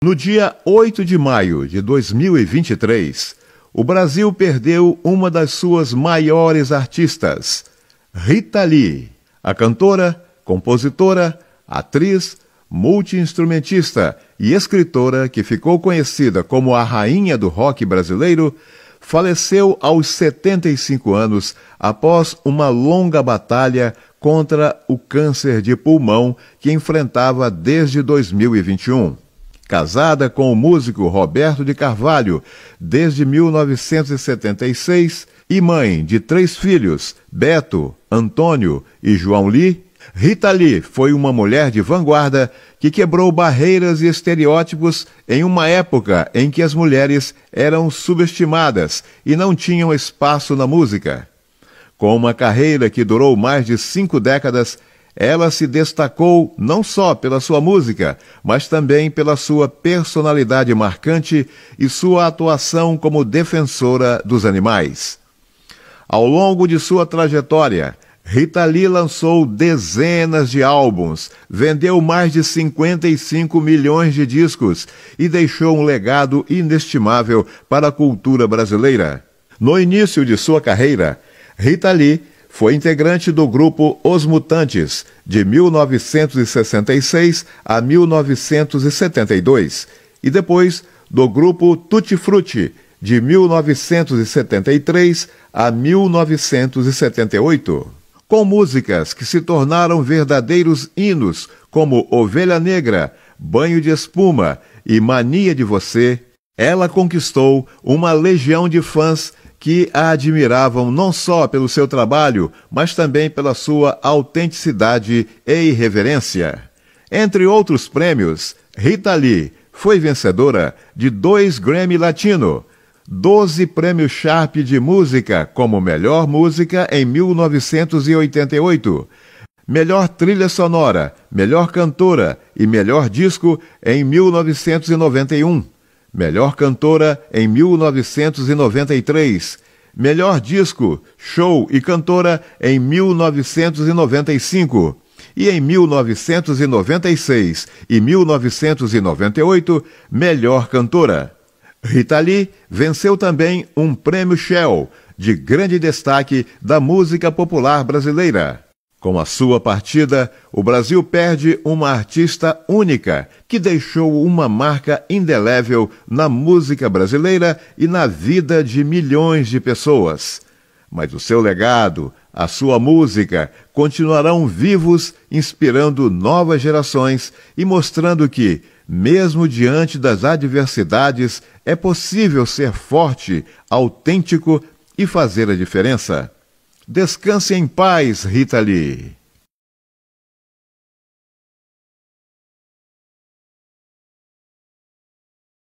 No dia 8 de maio de 2023, o Brasil perdeu uma das suas maiores artistas, Rita Lee. A cantora, compositora, atriz, multiinstrumentista e escritora que ficou conhecida como a rainha do rock brasileiro, faleceu aos 75 anos após uma longa batalha contra o câncer de pulmão que enfrentava desde 2021 casada com o músico Roberto de Carvalho desde 1976 e mãe de três filhos, Beto, Antônio e João Lee. Rita Lee foi uma mulher de vanguarda que quebrou barreiras e estereótipos em uma época em que as mulheres eram subestimadas e não tinham espaço na música. Com uma carreira que durou mais de cinco décadas, ela se destacou não só pela sua música, mas também pela sua personalidade marcante e sua atuação como defensora dos animais. Ao longo de sua trajetória, Rita Lee lançou dezenas de álbuns, vendeu mais de 55 milhões de discos e deixou um legado inestimável para a cultura brasileira. No início de sua carreira, Rita Lee foi integrante do grupo Os Mutantes, de 1966 a 1972, e depois do grupo Tutti Frutti, de 1973 a 1978. Com músicas que se tornaram verdadeiros hinos, como Ovelha Negra, Banho de Espuma e Mania de Você, ela conquistou uma legião de fãs que a admiravam não só pelo seu trabalho, mas também pela sua autenticidade e irreverência. Entre outros prêmios, Rita Lee foi vencedora de dois Grammy Latino, 12 prêmios Sharp de música como melhor música em 1988, melhor trilha sonora, melhor cantora e melhor disco em 1991. Melhor cantora em 1993. Melhor disco, show e cantora em 1995. E em 1996 e 1998, melhor cantora. Rita Lee venceu também um prêmio Shell de grande destaque da música popular brasileira. Com a sua partida, o Brasil perde uma artista única que deixou uma marca indelével na música brasileira e na vida de milhões de pessoas. Mas o seu legado, a sua música, continuarão vivos, inspirando novas gerações e mostrando que, mesmo diante das adversidades, é possível ser forte, autêntico e fazer a diferença. Descanse em paz, Rita Lee.